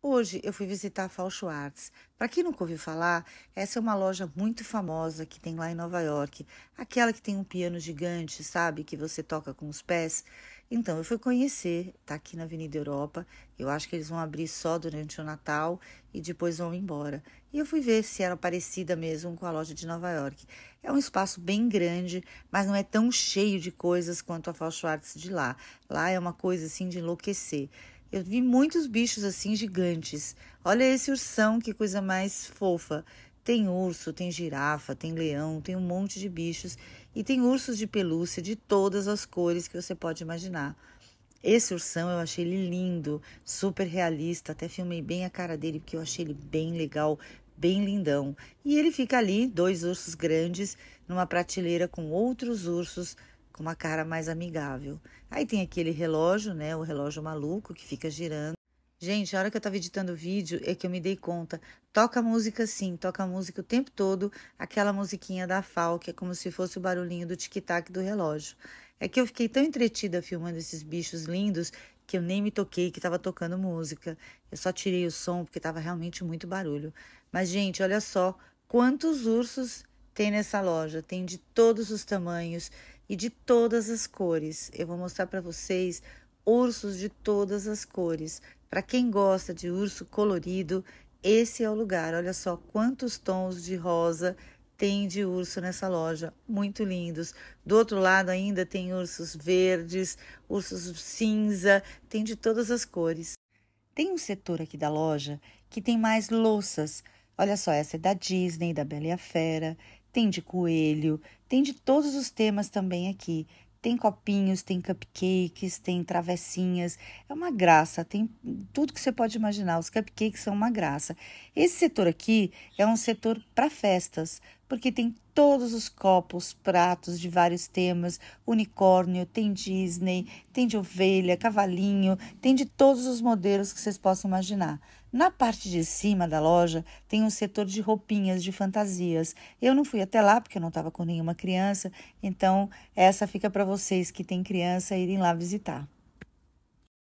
Hoje eu fui visitar a Falso Arts. Para quem nunca ouviu falar, essa é uma loja muito famosa que tem lá em Nova York. Aquela que tem um piano gigante, sabe? Que você toca com os pés. Então, eu fui conhecer, tá aqui na Avenida Europa. Eu acho que eles vão abrir só durante o Natal e depois vão embora. E eu fui ver se era parecida mesmo com a loja de Nova York. É um espaço bem grande, mas não é tão cheio de coisas quanto a Falso Arts de lá. Lá é uma coisa assim de enlouquecer. Eu vi muitos bichos assim gigantes. Olha esse ursão, que coisa mais fofa. Tem urso, tem girafa, tem leão, tem um monte de bichos e tem ursos de pelúcia de todas as cores que você pode imaginar. Esse ursão eu achei ele lindo, super realista, até filmei bem a cara dele porque eu achei ele bem legal, bem lindão. E ele fica ali, dois ursos grandes, numa prateleira com outros ursos com uma cara mais amigável. Aí tem aquele relógio, né? O relógio maluco que fica girando. Gente, a hora que eu estava editando o vídeo é que eu me dei conta. Toca música sim, toca música o tempo todo, aquela musiquinha da FAO, que é como se fosse o barulhinho do tic-tac do relógio. É que eu fiquei tão entretida filmando esses bichos lindos que eu nem me toquei que estava tocando música. Eu só tirei o som porque estava realmente muito barulho. Mas, gente, olha só quantos ursos tem nessa loja. Tem de todos os tamanhos e de todas as cores. Eu vou mostrar para vocês ursos de todas as cores. Para quem gosta de urso colorido, esse é o lugar. Olha só quantos tons de rosa tem de urso nessa loja, muito lindos. Do outro lado ainda tem ursos verdes, ursos cinza, tem de todas as cores. Tem um setor aqui da loja que tem mais louças. Olha só, essa é da Disney, da Bela e a Fera tem de coelho, tem de todos os temas também aqui. Tem copinhos, tem cupcakes, tem travessinhas. É uma graça, tem tudo que você pode imaginar. Os cupcakes são uma graça. Esse setor aqui é um setor para festas porque tem todos os copos, pratos de vários temas: unicórnio, tem Disney, tem de ovelha, cavalinho, tem de todos os modelos que vocês possam imaginar. Na parte de cima da loja tem um setor de roupinhas de fantasias. Eu não fui até lá porque eu não estava com nenhuma criança, então essa fica para vocês que têm criança irem lá visitar.